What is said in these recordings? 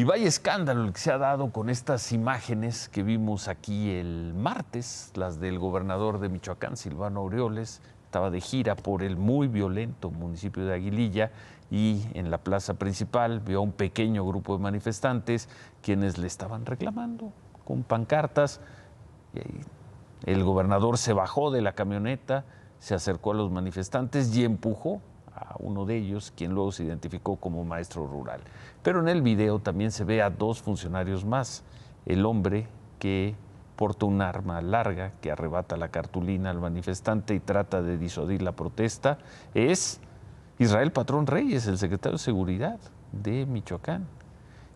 Y vaya escándalo el que se ha dado con estas imágenes que vimos aquí el martes, las del gobernador de Michoacán, Silvano Aureoles, estaba de gira por el muy violento municipio de Aguililla y en la plaza principal vio a un pequeño grupo de manifestantes quienes le estaban reclamando con pancartas. el gobernador se bajó de la camioneta, se acercó a los manifestantes y empujó a uno de ellos, quien luego se identificó como maestro rural. Pero en el video también se ve a dos funcionarios más, el hombre que porta un arma larga que arrebata la cartulina al manifestante y trata de disuadir la protesta, es Israel Patrón Reyes, el secretario de Seguridad de Michoacán.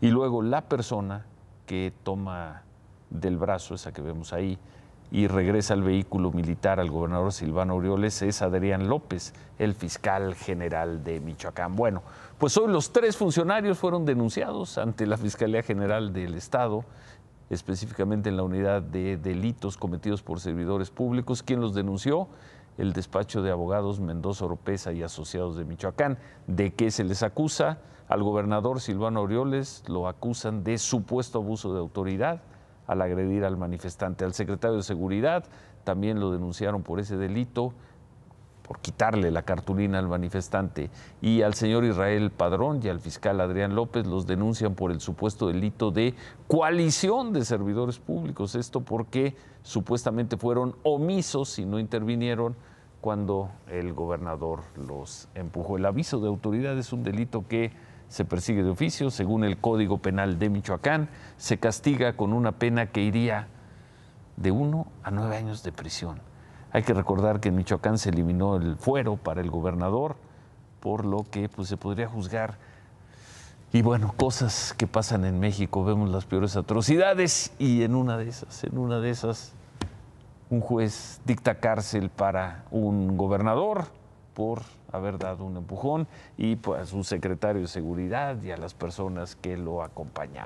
Y luego la persona que toma del brazo, esa que vemos ahí, y regresa al vehículo militar al gobernador Silvano Orioles, es Adrián López, el fiscal general de Michoacán. Bueno, pues hoy los tres funcionarios fueron denunciados ante la Fiscalía General del Estado, específicamente en la unidad de delitos cometidos por servidores públicos. ¿Quién los denunció? El despacho de abogados Mendoza Oropesa y Asociados de Michoacán. ¿De qué se les acusa? Al gobernador Silvano Orioles lo acusan de supuesto abuso de autoridad al agredir al manifestante. Al secretario de Seguridad también lo denunciaron por ese delito, por quitarle la cartulina al manifestante. Y al señor Israel Padrón y al fiscal Adrián López los denuncian por el supuesto delito de coalición de servidores públicos. Esto porque supuestamente fueron omisos y no intervinieron cuando el gobernador los empujó. El aviso de autoridad es un delito que se persigue de oficio, según el Código Penal de Michoacán, se castiga con una pena que iría de uno a nueve años de prisión. Hay que recordar que en Michoacán se eliminó el fuero para el gobernador, por lo que pues, se podría juzgar. Y bueno, cosas que pasan en México, vemos las peores atrocidades y en una de esas, en una de esas, un juez dicta cárcel para un gobernador, por haber dado un empujón y pues, a su secretario de seguridad y a las personas que lo acompañaban.